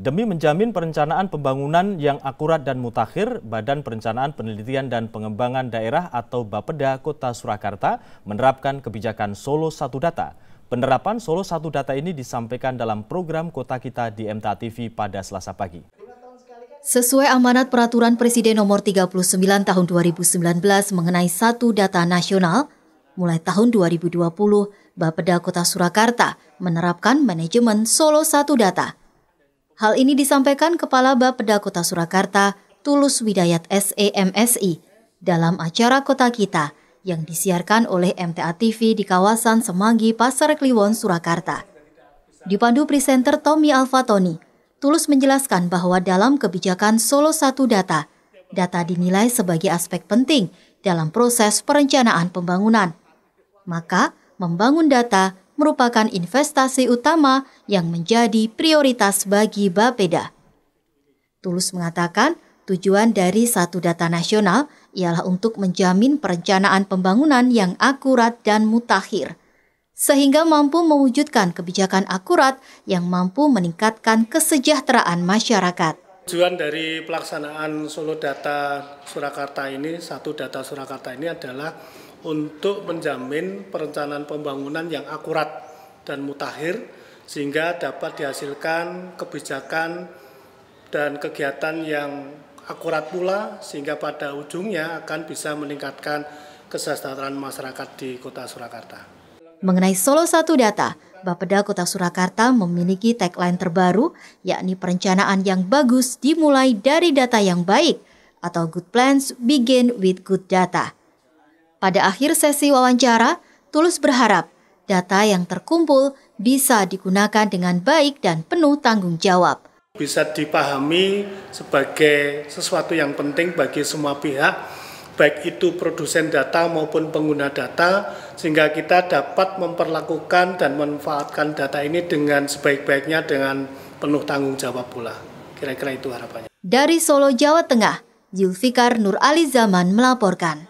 Demi menjamin perencanaan pembangunan yang akurat dan mutakhir, Badan Perencanaan Penelitian dan Pengembangan Daerah atau Bapeda Kota Surakarta menerapkan kebijakan Solo Satu Data. Penerapan Solo Satu Data ini disampaikan dalam program Kota Kita di MTA TV pada Selasa pagi. Sesuai amanat Peraturan Presiden Nomor 39 Tahun 2019 mengenai Satu Data Nasional, mulai tahun 2020, Bapeda Kota Surakarta menerapkan manajemen Solo Satu Data – Hal ini disampaikan Kepala Bapeda Kota Surakarta, Tulus Widayat SEMSI, dalam acara Kota Kita yang disiarkan oleh MTA TV di kawasan Semanggi, Pasar Kliwon, Surakarta. Dipandu presenter Tommy Alfatoni, Tulus menjelaskan bahwa dalam kebijakan Solo Satu Data, data dinilai sebagai aspek penting dalam proses perencanaan pembangunan. Maka, membangun data merupakan investasi utama yang menjadi prioritas bagi Bapeda. Tulus mengatakan tujuan dari satu data nasional ialah untuk menjamin perencanaan pembangunan yang akurat dan mutakhir, sehingga mampu mewujudkan kebijakan akurat yang mampu meningkatkan kesejahteraan masyarakat. Tujuan dari pelaksanaan Solo Data Surakarta ini, satu data Surakarta ini adalah untuk menjamin perencanaan pembangunan yang akurat dan mutakhir sehingga dapat dihasilkan kebijakan dan kegiatan yang akurat pula sehingga pada ujungnya akan bisa meningkatkan kesejahteraan masyarakat di Kota Surakarta. Mengenai Solo Satu Data, Bapeda Kota Surakarta memiliki tagline terbaru, yakni perencanaan yang bagus dimulai dari data yang baik, atau good plans begin with good data. Pada akhir sesi wawancara, Tulus berharap data yang terkumpul bisa digunakan dengan baik dan penuh tanggung jawab. Bisa dipahami sebagai sesuatu yang penting bagi semua pihak baik itu produsen data maupun pengguna data, sehingga kita dapat memperlakukan dan memanfaatkan data ini dengan sebaik-baiknya dengan penuh tanggung jawab pula. Kira-kira itu harapannya. Dari Solo, Jawa Tengah, Zulfikar Nur Ali Zaman melaporkan.